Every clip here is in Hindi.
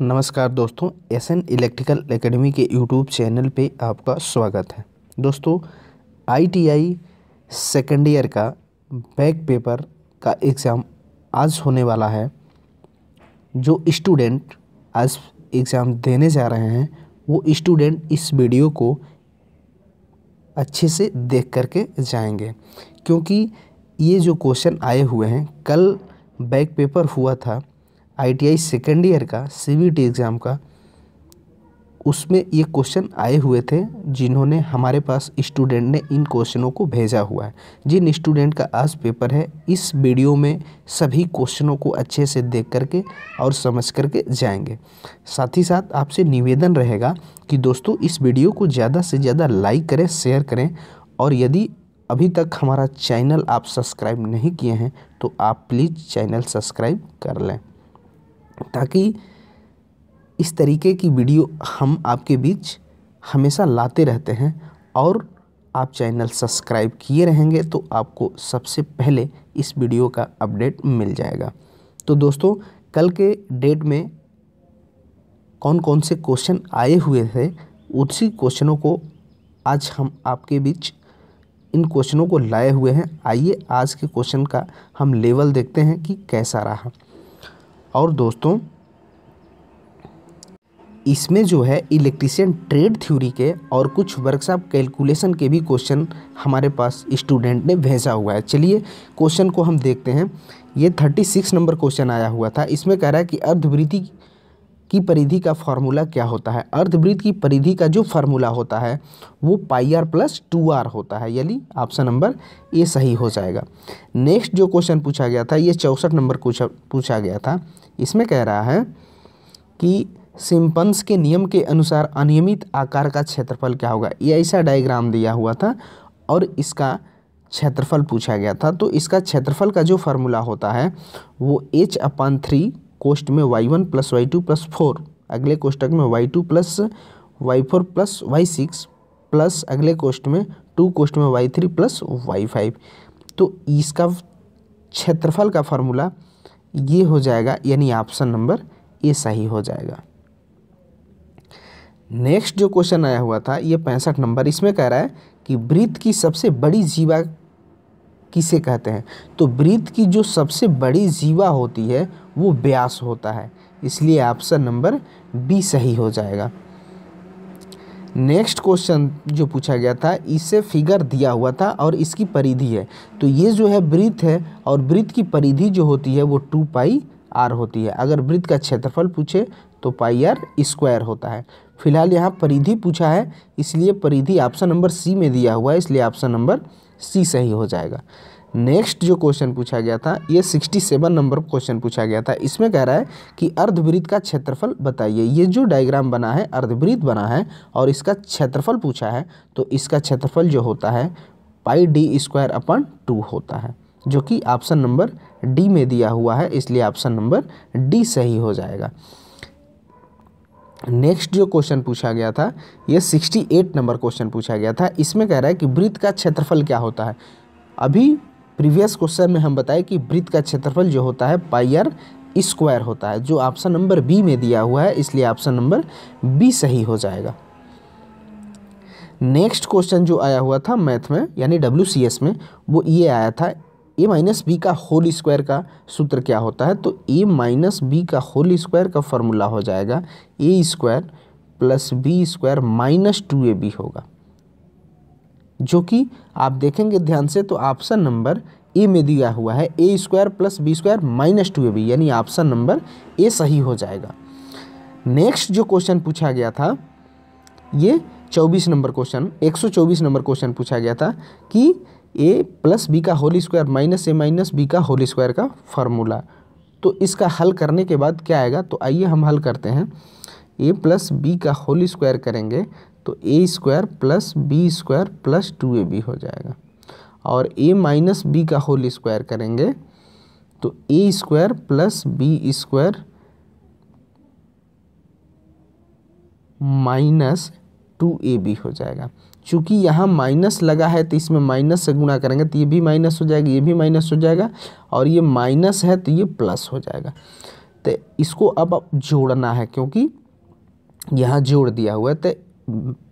नमस्कार दोस्तों एस एन इलेक्ट्रिकल एकेडमी के यूट्यूब चैनल पे आपका स्वागत है दोस्तों आईटीआई सेकेंड ईयर का बैक पेपर का एग्ज़ाम आज होने वाला है जो स्टूडेंट आज एग्ज़ाम देने जा रहे हैं वो स्टूडेंट इस वीडियो को अच्छे से देख करके जाएंगे क्योंकि ये जो क्वेश्चन आए हुए हैं कल बैक पेपर हुआ था आईटीआई सेकेंड ईयर का सीबीटी एग्ज़ाम का उसमें ये क्वेश्चन आए हुए थे जिन्होंने हमारे पास स्टूडेंट ने इन क्वेश्चनों को भेजा हुआ है जिन स्टूडेंट का आज पेपर है इस वीडियो में सभी क्वेश्चनों को अच्छे से देख करके और समझ करके जाएंगे साथ ही साथ आपसे निवेदन रहेगा कि दोस्तों इस वीडियो को ज़्यादा से ज़्यादा लाइक करें शेयर करें और यदि अभी तक हमारा चैनल आप सब्सक्राइब नहीं किए हैं तो आप प्लीज़ चैनल सब्सक्राइब कर लें ताकि इस तरीके की वीडियो हम आपके बीच हमेशा लाते रहते हैं और आप चैनल सब्सक्राइब किए रहेंगे तो आपको सबसे पहले इस वीडियो का अपडेट मिल जाएगा तो दोस्तों कल के डेट में कौन कौन से क्वेश्चन आए हुए थे उसी क्वेश्चनों को आज हम आपके बीच इन क्वेश्चनों को लाए हुए हैं आइए आज के क्वेश्चन का हम लेवल देखते हैं कि कैसा रहा और दोस्तों इसमें जो है इलेक्ट्रिशियन ट्रेड थ्योरी के और कुछ वर्कशॉप कैलकुलेशन के भी क्वेश्चन हमारे पास स्टूडेंट ने भेजा हुआ है चलिए क्वेश्चन को हम देखते हैं ये थर्टी सिक्स नंबर क्वेश्चन आया हुआ था इसमें कह रहा है कि अर्धवृत्ति की परिधि का फार्मूला क्या होता है अर्धवृत्त की परिधि का जो फार्मूला होता है वो pi R plus two R होता है यानी ऑप्शन नंबर ए सही हो जाएगा नेक्स्ट जो क्वेश्चन पूछा गया था ये चौंसठ नंबर पूछा गया था इसमें कह रहा है कि सिंपन्स के नियम के अनुसार अनियमित आकार का क्षेत्रफल क्या होगा ये ऐसा डायग्राम दिया हुआ था और इसका क्षेत्रफल पूछा गया था तो इसका क्षेत्रफल का जो फार्मूला होता है वो एच अपन थ्री कोष्ट में Y one plus Y two plus four अगले कोष्टक में Y two plus Y four plus Y six plus अगले कोष्ट में टू कोष्ट में Y three plus Y five तो इसका क्षेत्रफल का फॉर्मूला ये हो जाएगा यानी ऑप्शन नंबर ए सही हो जाएगा नेक्स्ट जो क्वेश्चन आया हुआ था ये पैंसठ नंबर इसमें कह रहा है कि वृत्त की सबसे बड़ी जीवा किसे कहते हैं तो वृत्त की जो सबसे बड़ी जीवा होती है वो ब्यास होता है इसलिए ऑप्शन नंबर बी सही हो जाएगा नेक्स्ट क्वेश्चन जो पूछा गया था इससे फिगर दिया हुआ था और इसकी परिधि है तो ये जो है वृत्त है और वृत्त की परिधि जो होती है वो टू पाई आर होती है अगर वृत्त का क्षेत्रफल पूछे तो पाई आर स्क्वायर होता है फिलहाल यहाँ परिधि पूछा है इसलिए परिधि ऑप्शन नंबर सी में दिया हुआ है इसलिए ऑप्शन नंबर सी सही हो जाएगा नेक्स्ट जो क्वेश्चन पूछा गया था ये 67 नंबर क्वेश्चन पूछा गया था इसमें कह रहा है कि अर्धवृत्त का क्षेत्रफल बताइए ये जो डायग्राम बना है अर्धवृत्त बना है और इसका क्षेत्रफल पूछा है तो इसका क्षेत्रफल जो होता है पाई डी स्क्वायर अपन टू होता है जो कि ऑप्शन नंबर डी में दिया हुआ है इसलिए ऑप्शन नंबर डी सही हो जाएगा नेक्स्ट जो क्वेश्चन पूछा गया था ये 68 नंबर क्वेश्चन पूछा गया था इसमें कह रहा है कि वृत्त का क्षेत्रफल क्या होता है अभी प्रीवियस क्वेश्चन में हम बताए कि वृत्त का क्षेत्रफल जो होता है पाइयर स्क्वायर होता है जो ऑप्शन नंबर बी में दिया हुआ है इसलिए ऑप्शन नंबर बी सही हो जाएगा नेक्स्ट क्वेश्चन जो आया हुआ था मैथ में यानी डब्ल्यू में वो ये आया था ए माइनस बी का होल स्क्वायर का सूत्र क्या होता है तो ए माइनस बी का होल स्क्वायर का फॉर्मूला हो जाएगा A square plus B square minus two A B होगा जो कि आप देखेंगे ध्यान से तो ऑप्शन नंबर ए में दिया हुआ है A square plus B square minus two A B यानी ऑप्शन नंबर ए सही हो जाएगा नेक्स्ट जो क्वेश्चन पूछा गया था ये चौबीस नंबर क्वेश्चन 124 नंबर क्वेश्चन पूछा गया था कि ए प्लस बी का whole square minus A minus B का होल स्क्वायर का फार्मूला तो इसका हल करने के बाद क्या आएगा तो आइए हम हल करते हैं ए प्लस बी का होल स्क्वायर करेंगे तो A square plus B square plus two A B हो जाएगा और ए माइनस बी का होल स्क्वायर करेंगे तो A square plus B square minus two A B हो जाएगा चूँकि यहाँ माइनस लगा है तो इसमें माइनस से गुणा करेंगे तो ये भी माइनस हो जाएगा ये भी माइनस हो जाएगा और ये माइनस है तो ये प्लस हो जाएगा तो इसको अब जोड़ना है क्योंकि यहाँ जोड़ दिया हुआ है तो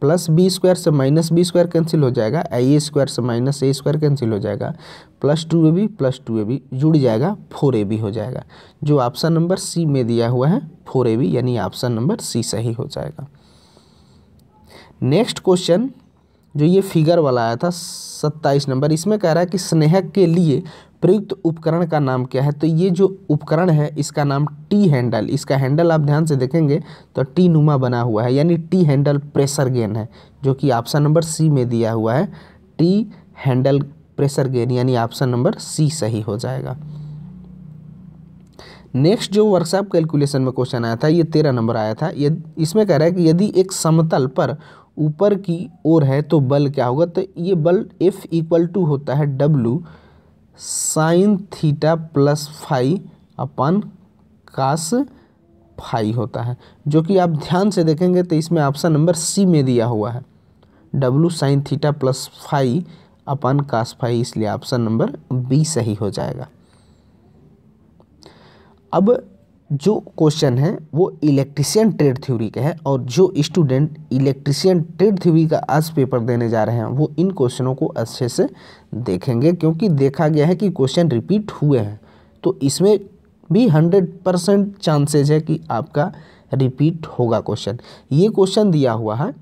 प्लस बी स्क्वायर से माइनस बी स्क्वायर कैंसिल हो जाएगा आई ए स्क्वायर से माइनस ए स्क्वायर कैंसिल हो जाएगा plus two A B plus two A B जुड़ जाएगा फोर ए बी हो जाएगा जो ऑप्शन नंबर सी में दिया हुआ है फोर ए बी यानी ऑप्शन नंबर सी सही हो जाएगा नेक्स्ट क्वेश्चन जो ये फिगर वाला आया था सत्ताईस नंबर इसमें कह रहा है कि स्नेहक के लिए प्रयुक्त उपकरण का नाम क्या है तो ये जो उपकरण है इसका नाम टी हैंडल इसका हैंडल आप ध्यान से देखेंगे तो टी नुमा बना हुआ है यानी टी हैंडल प्रेशर गेन है जो कि ऑप्शन नंबर सी में दिया हुआ है टी हैंडल प्रेशर गेन यानी ऑप्शन नंबर सी सही हो जाएगा नेक्स्ट जो वर्कशॉप कैलकुलेशन में क्वेश्चन आया था ये तेरह नंबर आया था ये इसमें कह रहा है कि यदि एक समतल पर ऊपर की ओर है तो बल क्या होगा तो ये बल एफ इक्वल टू होता है W sine theta plus phi अपन कास फाई होता है जो कि आप ध्यान से देखेंगे तो इसमें ऑप्शन नंबर सी में दिया हुआ है W sine theta plus phi अपन कास फाई इसलिए ऑप्शन नंबर बी सही हो जाएगा अब जो क्वेश्चन है वो इलेक्ट्रिशियन ट्रेड थ्योरी का है और जो स्टूडेंट इलेक्ट्रिशियन ट्रेड थ्योरी का आज पेपर देने जा रहे हैं वो इन क्वेश्चनों को अच्छे से देखेंगे क्योंकि देखा गया है कि क्वेश्चन रिपीट हुए हैं तो इसमें भी हंड्रेड परसेंट चांसेज है कि आपका रिपीट होगा क्वेश्चन ये क्वेश्चन दिया हुआ है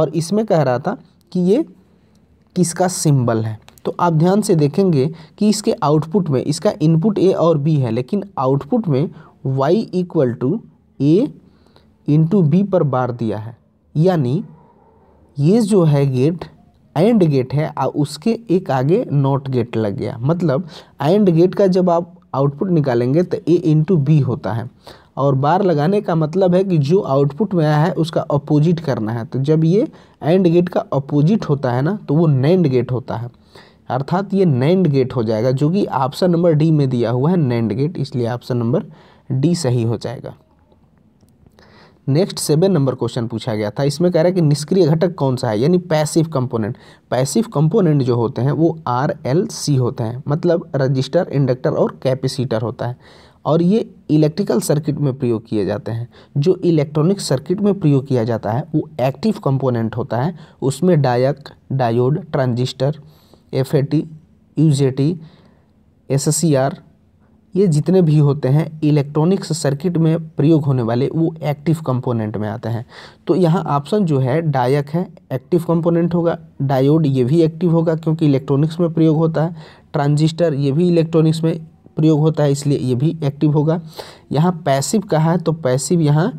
और इसमें कह रहा था कि ये किसका सिंबल है तो आप ध्यान से देखेंगे कि इसके आउटपुट में इसका इनपुट ए और बी है लेकिन आउटपुट में y equal to A into B पर बार दिया है यानी ये जो है गेट एंड गेट है और उसके एक आगे नॉट गेट लग गया मतलब एंड गेट का जब आप आउटपुट निकालेंगे तो ए इंटू बी होता है और बार लगाने का मतलब है कि जो आउटपुट में आया है उसका अपोजिट करना है तो जब ये एंड गेट का अपोजिट होता है ना तो वो नैंड गेट होता है अर्थात ये नैंड गेट हो जाएगा जो कि ऑप्शन नंबर डी में दिया हुआ है नैंड गेट इसलिए ऑप्शन नंबर डी सही हो जाएगा नेक्स्ट सेवन नंबर क्वेश्चन पूछा गया था इसमें कह रहा है कि निष्क्रिय घटक कौन सा है यानी पैसिव कंपोनेंट पैसिव कंपोनेंट जो होते हैं वो आर एल सी होते हैं मतलब रजिस्टर इंडक्टर और कैपेसिटर होता है और ये इलेक्ट्रिकल सर्किट में प्रयोग किए जाते हैं जो इलेक्ट्रॉनिक सर्किट में प्रयोग किया जाता है वो एक्टिव कंपोनेंट होता है उसमें diac diode transistor F A T U J T S C R ये जितने भी होते हैं इलेक्ट्रॉनिक्स सर्किट में प्रयोग होने वाले वो एक्टिव कंपोनेंट में आते हैं तो यहाँ ऑप्शन जो है डायक है एक्टिव कंपोनेंट होगा डायोड ये भी एक्टिव होगा क्योंकि इलेक्ट्रॉनिक्स में प्रयोग होता है ट्रांजिस्टर ये भी इलेक्ट्रॉनिक्स में प्रयोग होता है इसलिए ये भी एक्टिव होगा यहाँ पैसिव कहा है तो पैसिव यहाँ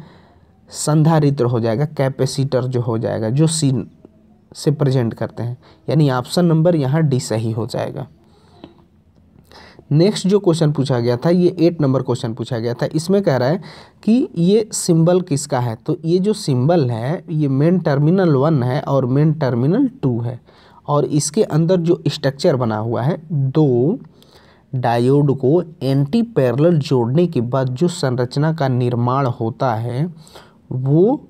संधारित्र हो जाएगा कैपेसिटर जो हो जाएगा जो सीन से प्रेजेंट करते हैं यानी ऑप्शन नंबर यहाँ डी सही हो जाएगा नेक्स्ट जो क्वेश्चन पूछा गया था ये एट नंबर क्वेश्चन पूछा गया था इसमें कह रहा है कि ये सिंबल किसका है तो ये जो सिंबल है ये मेन टर्मिनल वन है और मेन टर्मिनल टू है और इसके अंदर जो स्ट्रक्चर बना हुआ है दो डायोड को एंटी पैरेलल जोड़ने के बाद जो संरचना का निर्माण होता है वो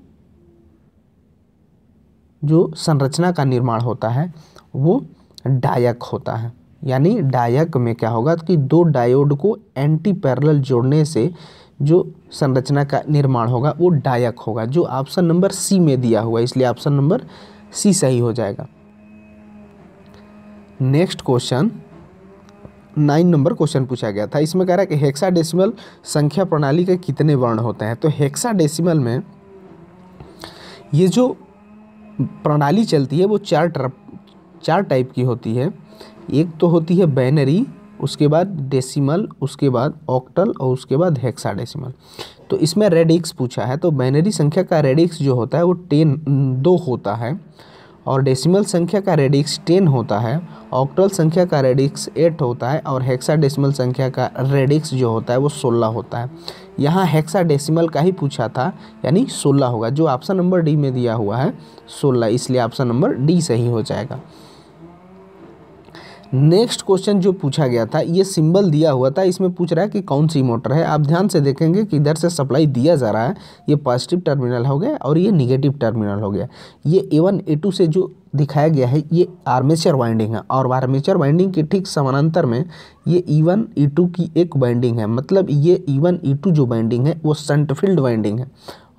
जो संरचना का निर्माण होता है वो डायक होता है यानी डायक में क्या होगा कि दो डायोड को एंटी पैरेलल जोड़ने से जो संरचना का निर्माण होगा वो डायक होगा जो ऑप्शन नंबर सी में दिया हुआ है इसलिए ऑप्शन नंबर सी सही हो जाएगा next question nine number question पूछा गया था इसमें कह रहा है कि हेक्साडेसिमल संख्या प्रणाली के कितने वर्ण होते हैं तो हेक्साडेसिमल में ये जो प्रणाली चलती है वो चार चार टाइप की होती है एक तो होती है बैनरी उसके बाद डेसिमल उसके बाद ऑक्टल और उसके बाद हेक्साडेसिमल तो इसमें रेडिक्स पूछा है तो बैनरी संख्या का रेडिक्स जो होता है वो टेन दो होता है और डेसिमल संख्या का रेडिक्स टेन होता है ऑक्टल संख्या का रेडिक्स एट होता है और हेक्सा डेसिमल संख्या का रेडिक्स जो होता है वो सोलह होता है यहाँ हेक्सा डेसिमल का ही पूछा था यानी सोलह होगा जो ऑप्शन नंबर डी में दिया हुआ है सोलह इसलिए ऑप्शन नंबर डी सही हो जाएगा नेक्स्ट क्वेश्चन जो पूछा गया था ये सिंबल दिया हुआ था इसमें पूछ रहा है कि कौन सी मोटर है आप ध्यान से देखेंगे कि इधर से सप्लाई दिया जा रहा है ये पॉजिटिव टर्मिनल हो गया और ये निगेटिव टर्मिनल हो गया ये ए वन ए टू से जो दिखाया गया है ये आर्मेचर वाइंडिंग है और आर्मेचर वाइंडिंग के ठीक समानांतर में ये ई वन ई टू की एक वाइंडिंग है मतलब ये ई वन ई टू जो वाइंडिंग है वो संट फील्ड वाइंडिंग है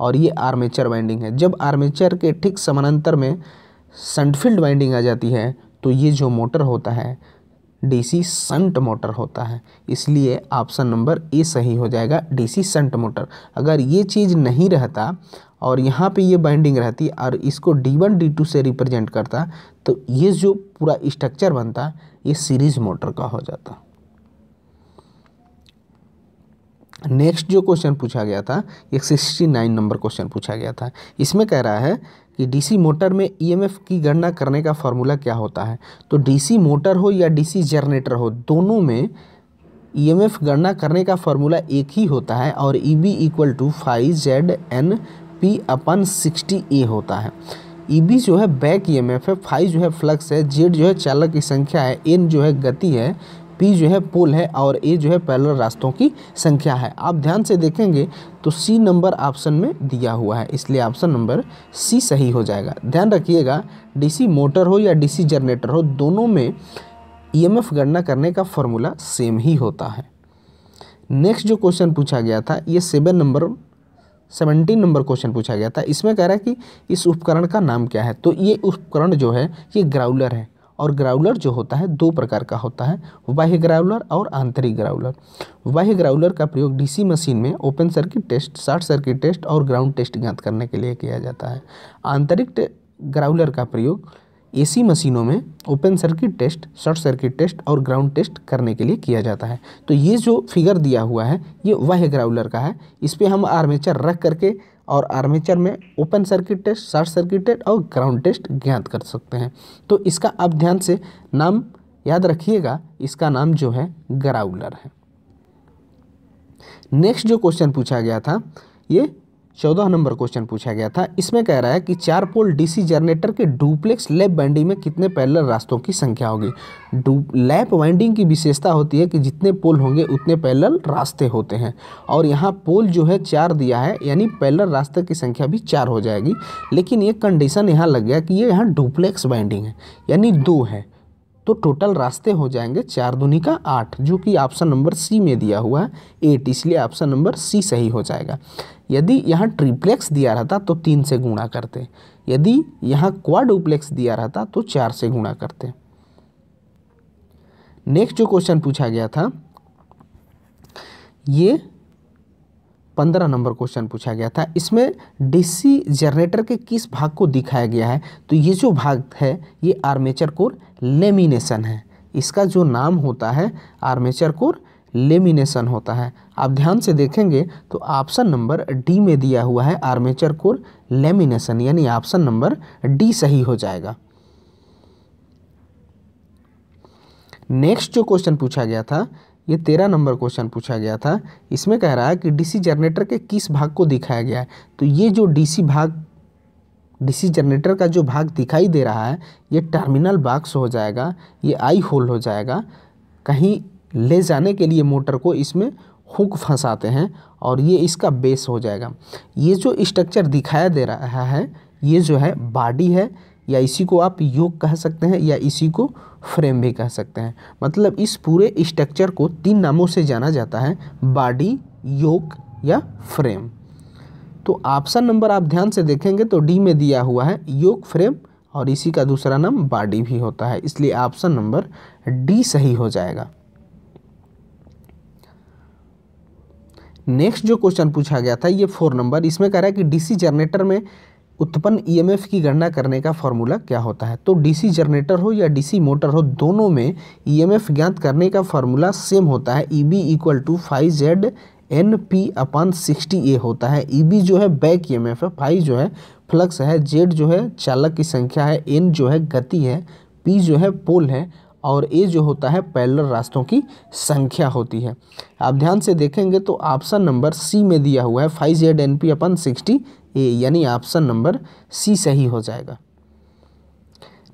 और ये आर्मेचर वाइंडिंग है जब आर्मेचर के ठीक समानांतर में सेंटफील्ड वाइंडिंग आ जाती है तो ये जो मोटर होता है डीसी संट मोटर होता है इसलिए ऑप्शन नंबर ए सही हो जाएगा डीसी संट मोटर अगर ये चीज़ नहीं रहता और यहाँ पे ये बाइंडिंग रहती और इसको डी वन डी टू से रिप्रेजेंट करता तो ये जो पूरा स्ट्रक्चर बनता ये सीरीज मोटर का हो जाता नेक्स्ट जो क्वेश्चन पूछा गया था एक सिक्सटी नाइन नंबर क्वेश्चन पूछा गया था इसमें कह रहा है कि डीसी मोटर में ईएमएफ e की गणना करने का फॉर्मूला क्या होता है तो डीसी मोटर हो या डीसी जनरेटर हो दोनों में ईएमएफ e गणना करने का फॉर्मूला एक ही होता है और E B equal to five Z N P अपन सिक्सटी ए होता है ई e बी जो है बैक ई एम एफ है फाइव जो है फ्लक्स है जेड जो है चालक की संख्या है एन जो है गति है पी जो है पोल है और ए जो है पैरल रास्तों की संख्या है आप ध्यान से देखेंगे तो सी नंबर ऑप्शन में दिया हुआ है इसलिए ऑप्शन नंबर सी सही हो जाएगा ध्यान रखिएगा डीसी मोटर हो या डीसी जनरेटर हो दोनों में ईएमएफ e गणना करने का फॉर्मूला सेम ही होता है नेक्स्ट जो क्वेश्चन पूछा गया था ये seven number seventeen number question पूछा गया था इसमें कह रहा है कि इस उपकरण का नाम क्या है तो ये उपकरण जो है ये ग्राउलर है और ग्राउलर जो होता है दो प्रकार का होता है बाह्य ग्राउलर और आंतरिक ग्राउलर बाह्य ग्राउलर का प्रयोग डीसी मशीन में open circuit test short circuit test और ग्राउंड टेस्ट ज्ञात करने के लिए किया जाता है आंतरिक ग्राउलर का प्रयोग एसी मशीनों में open circuit test short circuit test और ग्राउंड टेस्ट करने के लिए किया जाता है तो ये जो फिगर दिया हुआ है ये वह ग्राउलर का है इस पर हम आर्मेचर रख करके और आर्मेचर में open circuit test short circuit test और ग्राउंड टेस्ट ज्ञात कर सकते हैं तो इसका आप ध्यान से नाम याद रखिएगा इसका नाम जो है ग्राउलर है नेक्स्ट जो क्वेश्चन पूछा गया था ये चौदह नंबर क्वेश्चन पूछा गया था इसमें कह रहा है कि चार पोल डीसी जनरेटर के डुप्लेक्स लैप वाइंडिंग में कितने पैरेलल रास्तों की संख्या होगी लैप वाइंडिंग की विशेषता होती है कि जितने पोल होंगे उतने पैरेलल रास्ते होते हैं और यहाँ पोल जो है चार दिया है यानी पैरेलल रास्ते की संख्या भी चार हो जाएगी लेकिन ये कंडीशन यहाँ लग गया कि ये यहाँ डुप्लेक्स बाइंडिंग है यानी दो है तो टोटल रास्ते हो जाएंगे चार धुनी का आठ जो कि ऑप्शन नंबर सी में दिया हुआ है एट इसलिए ऑप्शन नंबर सी सही हो जाएगा यदि यहाँ ट्रिप्लेक्स दिया रहता तो तीन से गुणा करते यदि यहाँ क्वाडुप्लेक्स दिया रहता तो चार से गुणा करते नेक्स्ट जो क्वेश्चन पूछा गया था ये पंद्रह नंबर क्वेश्चन पूछा गया था इसमें डीसी जनरेटर के किस भाग को दिखाया गया है तो ये जो भाग है ये आर्मेचर कोर लेमिनेशन है इसका जो नाम होता है आर्मेचर कोर लेमिनेशन होता है आप ध्यान से देखेंगे तो ऑप्शन नंबर डी में दिया हुआ है आर्मेचर कोर लेमिनेशन यानी ऑप्शन नंबर डी सही हो जाएगा नेक्स्ट जो क्वेश्चन पूछा गया था ये तेरह नंबर क्वेश्चन पूछा गया था इसमें कह रहा है कि डीसी जनरेटर के किस भाग को दिखाया गया है तो ये जो डीसी भाग डीसी जनरेटर का जो भाग दिखाई दे रहा है ये टर्मिनल बाक्स हो जाएगा ये आई होल हो जाएगा कहीं ले जाने के लिए मोटर को इसमें हुक फंसाते हैं और ये इसका बेस हो जाएगा ये जो स्ट्रक्चर दिखाया दे रहा है ये जो है बॉडी है या इसी को आप योग कह सकते हैं या इसी को फ्रेम भी कह सकते हैं मतलब इस पूरे स्ट्रक्चर को तीन नामों से जाना जाता है बॉडी योग या फ्रेम तो ऑप्शन नंबर आप ध्यान से देखेंगे तो डी में दिया हुआ है योग फ्रेम और इसी का दूसरा नाम बॉडी भी होता है इसलिए ऑप्शन नंबर डी सही हो जाएगा नेक्स्ट जो क्वेश्चन पूछा गया था ये फोर नंबर इसमें कह रहा है कि डीसी जनरेटर में उत्पन्न ईएमएफ e की गणना करने का फॉर्मूला क्या होता है तो डीसी जनरेटर हो या डीसी मोटर हो दोनों में ईएमएफ e ज्ञात करने का फॉर्मूला सेम होता है E B equal to five Z N P अपन सिक्सटी ए होता है ई e बी जो है बैक ई एम एफ है फाइव जो है फ्लक्स है जेड जो है चालक की संख्या है एन जो है गति है पी जो है पोल है और ए जो होता है पैलर रास्तों की संख्या होती है आप ध्यान से देखेंगे तो ऑप्शन नंबर सी में दिया हुआ है फाइव जेड एन पी अपन सिक्सटी ए यानी ऑप्शन नंबर सी सही हो जाएगा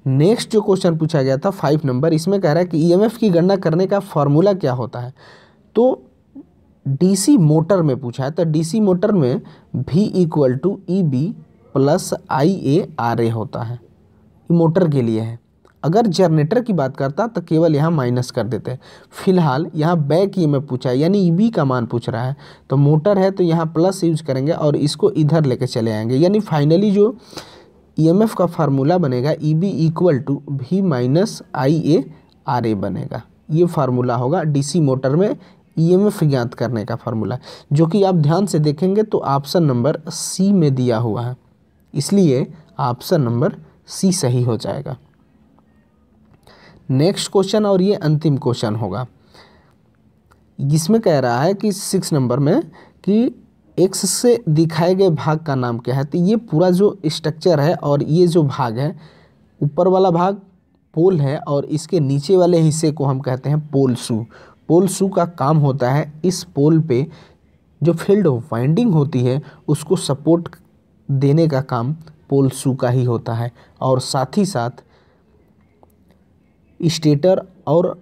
नेक्स्ट जो क्वेश्चन पूछा गया था फाइव नंबर इसमें कह रहा है कि ईएमएफ e की गणना करने का फॉर्मूला क्या होता है तो डीसी मोटर में पूछा है तो डीसी मोटर में भी equal to E B plus I A R A होता है मोटर के लिए है अगर जनरेटर की बात करता तो केवल यहाँ माइनस कर देते फिलहाल यहाँ बैक ई में पूछा है यानी ई e का मान पूछ रहा है तो मोटर है तो यहाँ प्लस यूज करेंगे और इसको इधर लेके चले आएंगे यानी फाइनली जो ई e का फार्मूला बनेगा E B equal to V minus I A R A बनेगा ये फार्मूला होगा डी मोटर में ईएमएफ e ज्ञात करने का फार्मूला जो कि आप ध्यान से देखेंगे तो ऑप्शन नंबर सी में दिया हुआ है इसलिए ऑप्शन नंबर सी सही हो जाएगा नेक्स्ट क्वेश्चन और ये अंतिम क्वेश्चन होगा जिसमें कह रहा है कि सिक्स नंबर में कि एक्स से दिखाए गए भाग का नाम क्या है तो ये पूरा जो स्ट्रक्चर है और ये जो भाग है ऊपर वाला भाग पोल है और इसके नीचे वाले हिस्से को हम कहते हैं पोल शू पोल शू का काम होता है इस पोल पे जो फील्ड वाइंडिंग होती है उसको सपोर्ट देने का काम पोल शू का ही होता है और साथ ही साथ स्टेटर और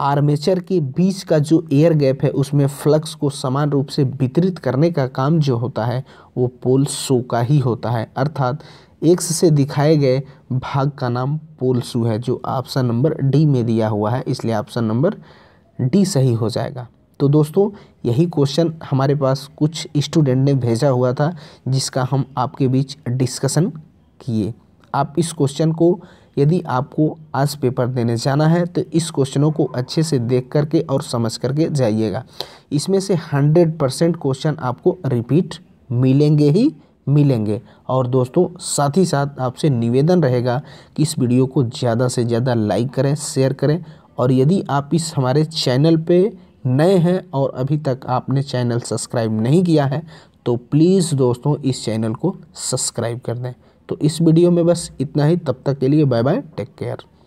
आर्मेचर के बीच का जो एयर गैप है उसमें फ्लक्स को समान रूप से वितरित करने का काम जो होता है वो पोल शो का ही होता है अर्थात एक्स से दिखाए गए भाग का नाम पोल शू है जो ऑप्शन नंबर डी में दिया हुआ है इसलिए ऑप्शन नंबर डी सही हो जाएगा तो दोस्तों यही क्वेश्चन हमारे पास कुछ स्टूडेंट ने भेजा हुआ था जिसका हम आपके बीच डिस्कशन किए आप इस क्वेश्चन को यदि आपको आज पेपर देने जाना है तो इस क्वेश्चनों को अच्छे से देख करके और समझ करके जाइएगा इसमें से हंड्रेड परसेंट क्वेश्चन आपको रिपीट मिलेंगे ही मिलेंगे और दोस्तों साथ ही साथ आपसे निवेदन रहेगा कि इस वीडियो को ज़्यादा से ज़्यादा लाइक करें शेयर करें और यदि आप इस हमारे चैनल पर नए हैं और अभी तक आपने चैनल सब्सक्राइब नहीं किया है तो प्लीज़ दोस्तों इस चैनल को सब्सक्राइब कर दें तो इस वीडियो में बस इतना ही तब तक के लिए बाय बाय टेक केयर